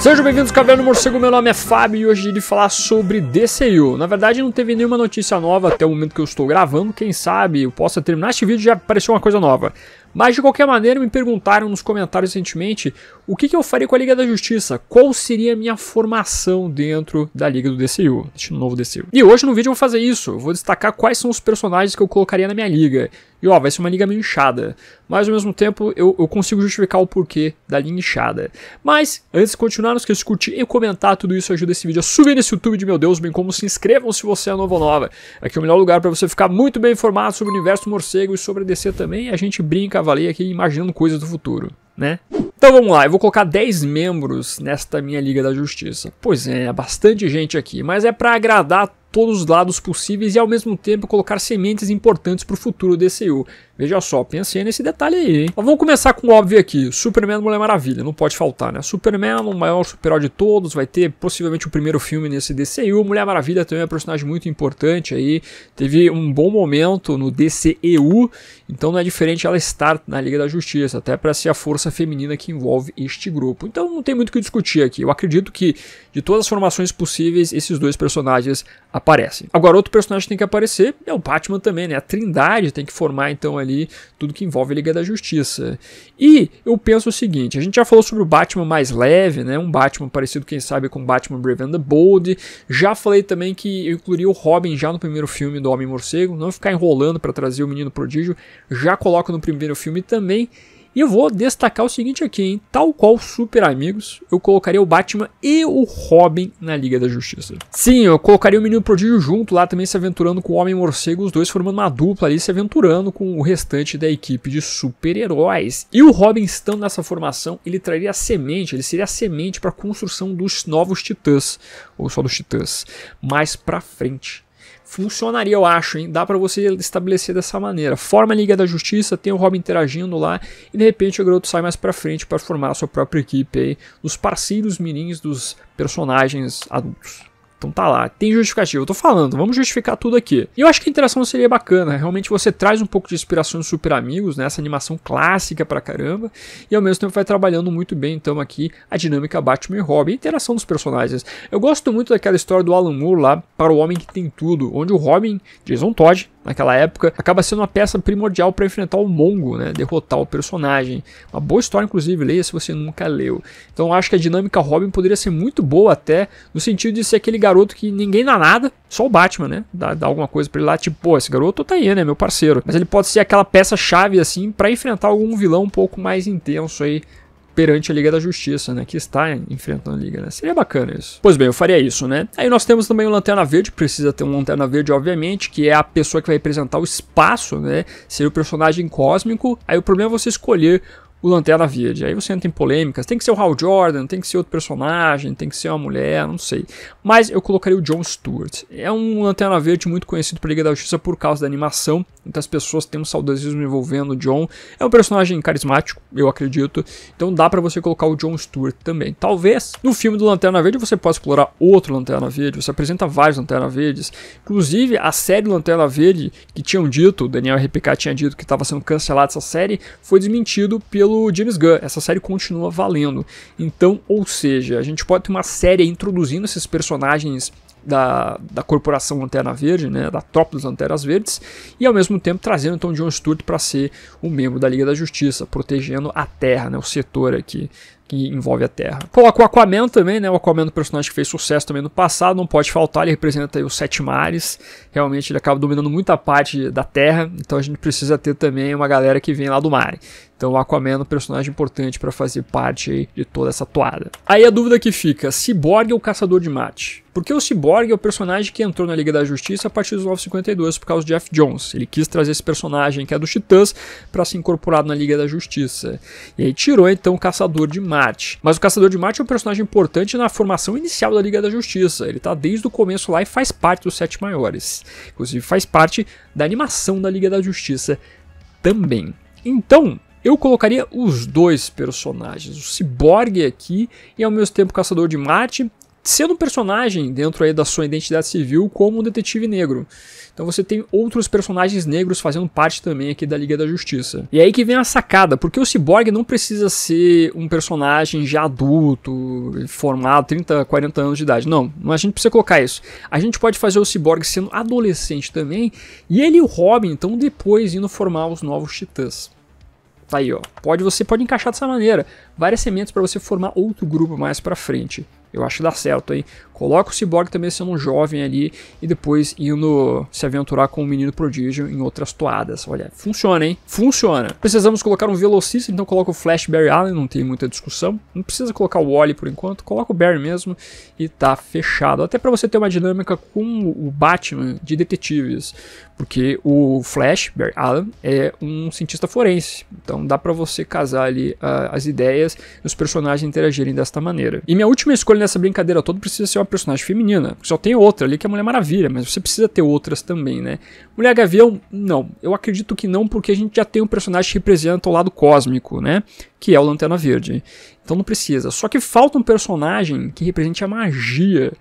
Sejam bem-vindos, Caverna Morcego, meu nome é Fábio e hoje irei falar sobre DCU. Na verdade, não teve nenhuma notícia nova até o momento que eu estou gravando, quem sabe eu possa terminar este vídeo e já apareceu uma coisa nova. Mas de qualquer maneira, me perguntaram nos comentários recentemente o que, que eu faria com a Liga da Justiça, qual seria a minha formação dentro da Liga do DCU, deste novo DCU. E hoje no vídeo eu vou fazer isso, eu vou destacar quais são os personagens que eu colocaria na minha liga. E ó, vai ser uma liga meio inchada, mas ao mesmo tempo eu, eu consigo justificar o porquê da linha inchada. Mas, antes de continuar, não esqueça de curtir e comentar, tudo isso ajuda esse vídeo a subir nesse YouTube de meu Deus, bem como se inscrevam se você é novo ou nova. Aqui é o melhor lugar para você ficar muito bem informado sobre o universo morcego e sobre a DC também, a gente brinca cavaleiro aqui imaginando coisas do futuro, né? Então vamos lá, eu vou colocar 10 membros nesta minha Liga da Justiça. Pois é, bastante gente aqui, mas é para agradar todos os lados possíveis e ao mesmo tempo colocar sementes importantes para o futuro DCU. Veja só, pensei nesse detalhe aí, hein? Mas vamos começar com o óbvio aqui, Superman Mulher Maravilha, não pode faltar, né? Superman, o maior super de todos, vai ter possivelmente o primeiro filme nesse DCU, Mulher Maravilha também é um personagem muito importante aí, teve um bom momento no DCEU, então não é diferente ela estar na Liga da Justiça, até para ser a força feminina que envolve este grupo. Então não tem muito o que discutir aqui, eu acredito que de todas as formações possíveis, esses dois personagens aparecem. Agora, outro personagem que tem que aparecer é o Batman também, né? A Trindade tem que formar então ali tudo que envolve a Liga da Justiça. E eu penso o seguinte: a gente já falou sobre o Batman mais leve, né? Um Batman parecido, quem sabe, com Batman Brave and the Bold. Já falei também que eu incluiria o Robin já no primeiro filme do Homem Morcego, não ficar enrolando para trazer o Menino Prodígio. Já coloco no primeiro filme também. E eu vou destacar o seguinte aqui, hein? Tal qual Super Amigos, eu colocaria o Batman e o Robin na Liga da Justiça. Sim, eu colocaria o Menino Prodígio junto lá também se aventurando com o Homem Morcego, os dois formando uma dupla ali se aventurando com o restante da equipe de super-heróis. E o Robin estando nessa formação, ele traria a semente, ele seria a semente para a construção dos novos Titãs, ou só dos Titãs, mais para frente funcionaria, eu acho, hein? Dá para você estabelecer dessa maneira. Forma a Liga da Justiça, tem o Robin interagindo lá e de repente o garoto sai mais para frente para formar a sua própria equipe aí, dos parceiros mirins dos personagens adultos. Então tá lá, tem justificativa. Eu tô falando, vamos justificar tudo aqui. E eu acho que a interação seria bacana. Realmente você traz um pouco de inspiração no Super Amigos, né? Essa animação clássica pra caramba. E ao mesmo tempo vai trabalhando muito bem, então, aqui a dinâmica Batman e Robin. A interação dos personagens. Eu gosto muito daquela história do Alan Moore lá para o Homem que Tem Tudo, onde o Robin, Jason Todd, naquela época, acaba sendo uma peça primordial para enfrentar o Mongo, né? derrotar o personagem. Uma boa história, inclusive, leia se você nunca leu. Então acho que a dinâmica Robin poderia ser muito boa até, no sentido de ser aquele garoto que ninguém dá nada, só o Batman, né? Dá, dá alguma coisa para ele lá, tipo, pô, esse garoto tá aí, né? Meu parceiro. Mas ele pode ser aquela peça-chave, assim, para enfrentar algum vilão um pouco mais intenso aí perante a Liga da Justiça, né? Que está enfrentando a Liga, né? Seria bacana isso. Pois bem, eu faria isso, né? Aí nós temos também o Lanterna Verde, precisa ter um Lanterna Verde, obviamente, que é a pessoa que vai representar o espaço, né? Ser o personagem cósmico. Aí o problema é você escolher o Lanterna Verde. Aí você entra em polêmicas. Tem que ser o Hal Jordan, tem que ser outro personagem, tem que ser uma mulher, não sei. Mas eu colocaria o John Stewart. É um Lanterna Verde muito conhecido pela Liga da Justiça por causa da animação. muitas pessoas têm um saudosismo envolvendo o John. É um personagem carismático, eu acredito. Então dá para você colocar o John Stewart também. Talvez no filme do Lanterna Verde você possa explorar outro Lanterna Verde. Você apresenta vários Lanterna Verdes. Inclusive a série Lanterna Verde que tinham dito, o Daniel RPK tinha dito que estava sendo cancelada essa série, foi desmentido pelo pelo James Gunn. Essa série continua valendo. Então, ou seja, a gente pode ter uma série introduzindo esses personagens da, da corporação Lanterna Verde, né, da tropa dos Lanternas Verdes, e ao mesmo tempo trazendo então John Stewart para ser um membro da Liga da Justiça, protegendo a Terra, né, o setor aqui que envolve a Terra. Coloca o Aquaman também, né? O Aquaman é um personagem que fez sucesso também no passado, não pode faltar, ele representa os sete mares. Realmente ele acaba dominando muita parte da Terra, então a gente precisa ter também uma galera que vem lá do mar. Então o Aquaman é um personagem importante para fazer parte de toda essa toada. Aí a dúvida que fica, Cyborg ou Caçador de Mate? Porque o Cyborg é o personagem que entrou na Liga da Justiça a partir dos 952 por causa do Jeff Jones. Ele quis trazer esse personagem que é dos Titãs para ser incorporado na Liga da Justiça. E aí tirou então o Caçador de Mate Marte. Mas o Caçador de Marte é um personagem importante na formação inicial da Liga da Justiça. Ele tá desde o começo lá e faz parte dos Sete Maiores. Inclusive faz parte da animação da Liga da Justiça também. Então, eu colocaria os dois personagens, o Cyborg aqui e ao mesmo tempo o Caçador de Marte sendo um personagem dentro aí da sua identidade civil como um detetive negro. Então você tem outros personagens negros fazendo parte também aqui da Liga da Justiça. E aí que vem a sacada, porque o Cyborg não precisa ser um personagem já adulto, formado, 30, 40 anos de idade. Não, a gente precisa colocar isso. A gente pode fazer o Cyborg sendo adolescente também, e ele e o Robin, então, depois indo formar os novos Titãs. Tá aí, ó. Pode, você pode encaixar dessa maneira. Várias sementes para você formar outro grupo mais para frente. Eu acho que dá certo aí. Coloca o Cyborg também sendo um jovem ali e depois indo se aventurar com o menino prodígio em outras toadas. Olha, funciona, hein? Funciona. Precisamos colocar um velocista, então coloca o Flash Barry Allen, não tem muita discussão. Não precisa colocar o Wally por enquanto, coloca o Barry mesmo e tá fechado. Até para você ter uma dinâmica com o Batman de detetives, porque o Flash, Barry Allen, é um cientista forense. Então dá para você casar ali uh, as ideias e os personagens interagirem desta maneira. E minha última escolha nessa brincadeira toda precisa ser uma personagem feminina. Só tem outra ali que é a Mulher Maravilha, mas você precisa ter outras também, né? Mulher Gavião, não. Eu acredito que não, porque a gente já tem um personagem que representa o lado cósmico, né? Que é o Lanterna Verde. Então não precisa. Só que falta um personagem que represente a magia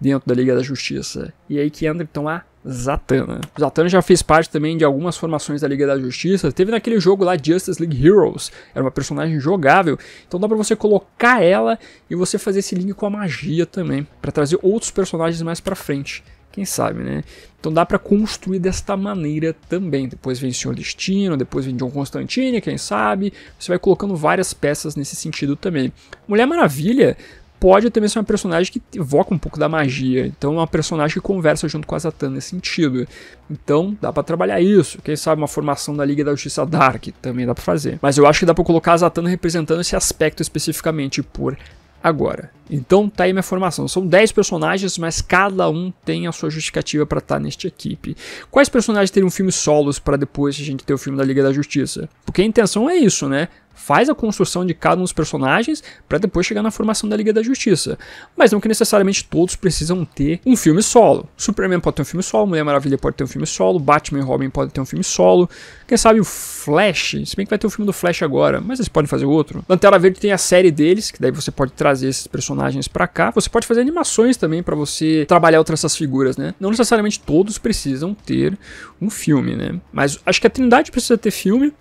dentro da Liga da Justiça. E aí que entra então a Zatanna. Zatanna já fez parte também de algumas formações da Liga da Justiça. Teve naquele jogo lá Justice League Heroes. Era uma personagem jogável. Então dá para você colocar ela e você fazer esse link com a magia também, para trazer outros personagens mais para frente. Quem sabe, né? Então dá para construir desta maneira também. Depois vem Senhor Destino, depois vem John Constantine, quem sabe. Você vai colocando várias peças nesse sentido também. Mulher Maravilha pode também ser uma personagem que evoca um pouco da magia. Então é uma personagem que conversa junto com a Zatanna nesse sentido. Então dá para trabalhar isso. Quem sabe uma formação da Liga da Justiça Dark também dá para fazer. Mas eu acho que dá para colocar a Zatanna representando esse aspecto especificamente por agora. Então tá aí minha formação. São 10 personagens, mas cada um tem a sua justificativa para estar tá nesta equipe. Quais personagens teriam filmes solos para depois a gente ter o filme da Liga da Justiça? Porque a intenção é isso, né? faz a construção de cada um dos personagens para depois chegar na formação da Liga da Justiça. Mas não que necessariamente todos precisam ter um filme solo. Superman pode ter um filme solo, Mulher Maravilha pode ter um filme solo, Batman e Robin podem ter um filme solo. Quem sabe o Flash, se bem que vai ter o um filme do Flash agora, mas eles podem fazer outro. Lanterna Verde tem a série deles, que daí você pode trazer esses personagens para cá. Você pode fazer animações também para você trabalhar outras essas figuras, né? Não necessariamente todos precisam ter um filme, né? Mas acho que a Trindade precisa ter filme.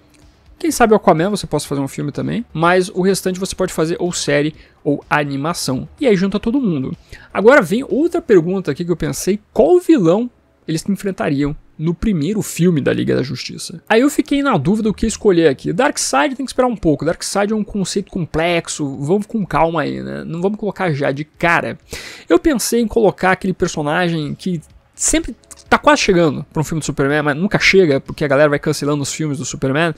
Quem sabe o Aquaman você possa fazer um filme também, mas o restante você pode fazer ou série ou animação. E aí junta todo mundo. Agora vem outra pergunta aqui que eu pensei, qual vilão eles enfrentariam no primeiro filme da Liga da Justiça. Aí eu fiquei na dúvida o que escolher aqui. Darkseid tem que esperar um pouco. Darkseid é um conceito complexo, vamos com calma aí, né? Não vamos colocar já de cara. Eu pensei em colocar aquele personagem que sempre tá quase chegando para um filme do Superman, mas nunca chega porque a galera vai cancelando os filmes do Superman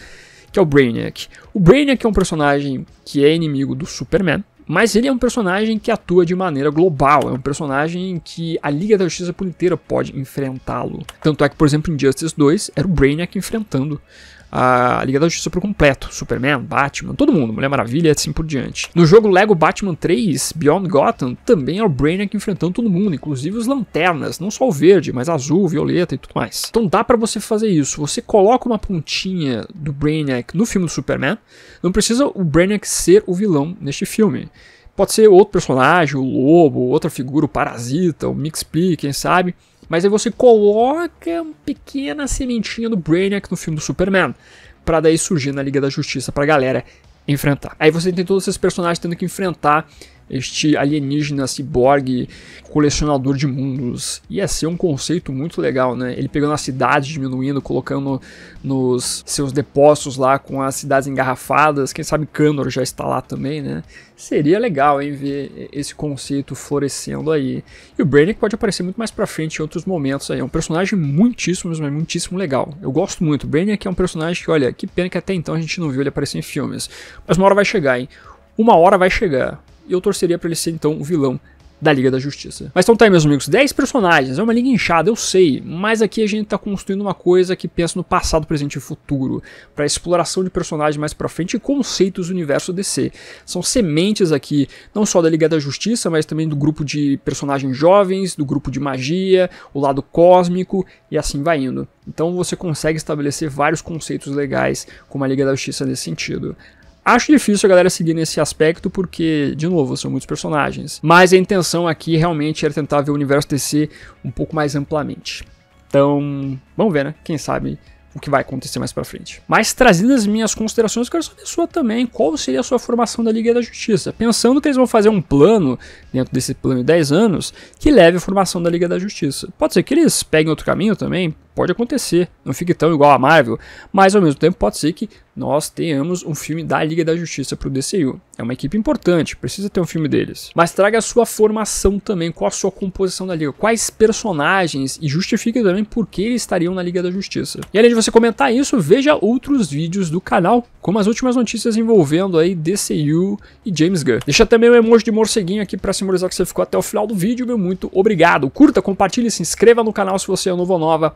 que é o Brainiac. O Brainiac é um personagem que é inimigo do Superman, mas ele é um personagem que atua de maneira global, é um personagem que a Liga da Justiça por inteira pode enfrentá-lo. Tanto é que, por exemplo, em Justice 2 era o Brainiac enfrentando a Liga da Justiça por completo. Superman, Batman, todo mundo, Mulher Maravilha, e assim por diante. No jogo Lego Batman 3 Beyond Gotham, também é o Brainiac enfrentando todo mundo, inclusive os Lanternas, não só o verde, mas azul, violeta e tudo mais. Então dá para você fazer isso. Você coloca uma pontinha do Brainiac no filme do Superman, não precisa o Brainiac ser o vilão neste filme. Pode ser outro personagem, o lobo, outra figura, o parasita, o Mixpli, quem sabe mas aí você coloca uma pequena sementinha do Brainiac no filme do Superman, para daí surgir na Liga da Justiça pra galera enfrentar. Aí você tem todos esses personagens tendo que enfrentar este alienígena ciborgue colecionador de mundos. Ia é ser um conceito muito legal, né? Ele pegando a cidade, diminuindo, colocando nos seus depósitos lá com as cidades engarrafadas. Quem sabe Canor já está lá também, né? Seria legal, hein, ver esse conceito florescendo aí. E o Brannick pode aparecer muito mais pra frente em outros momentos aí. É um personagem muitíssimo, mas é muitíssimo legal. Eu gosto muito. O Brannick é, é um personagem que, olha, que pena que até então a gente não viu ele aparecer em filmes. Mas uma hora vai chegar, hein? Uma hora vai chegar e eu torceria para ele ser então o vilão da Liga da Justiça. Mas então tá aí, meus amigos, 10 personagens, é uma liga inchada, eu sei, mas aqui a gente tá construindo uma coisa que pensa no passado, presente e futuro, para exploração de personagens mais para frente e conceitos do universo DC. São sementes aqui, não só da Liga da Justiça, mas também do grupo de personagens jovens, do grupo de magia, o lado cósmico e assim vai indo. Então você consegue estabelecer vários conceitos legais com a Liga da Justiça nesse sentido. Acho difícil a galera seguir nesse aspecto porque, de novo, são muitos personagens. Mas a intenção aqui realmente era tentar ver o universo DC um pouco mais amplamente. Então, vamos ver, né? Quem sabe o que vai acontecer mais para frente. Mas trazidas minhas considerações, quero saber sua também. Qual seria a sua formação da Liga da Justiça? Pensando que eles vão fazer um plano, dentro desse plano de 10 anos, que leve a formação da Liga da Justiça. Pode ser que eles peguem outro caminho também, Pode acontecer, não fique tão igual a Marvel, mas ao mesmo tempo pode ser que nós tenhamos um filme da Liga da Justiça para o DCU. É uma equipe importante, precisa ter um filme deles. Mas traga a sua formação também, qual a sua composição da Liga, quais personagens e justifique também por que eles estariam na Liga da Justiça. E além de você comentar isso, veja outros vídeos do canal, como as últimas notícias envolvendo aí DCU e James Gunn. Deixa também um emoji de morceguinho aqui para simbolizar que você ficou até o final do vídeo, meu muito obrigado. Curta, compartilhe, se inscreva no canal se você é novo ou nova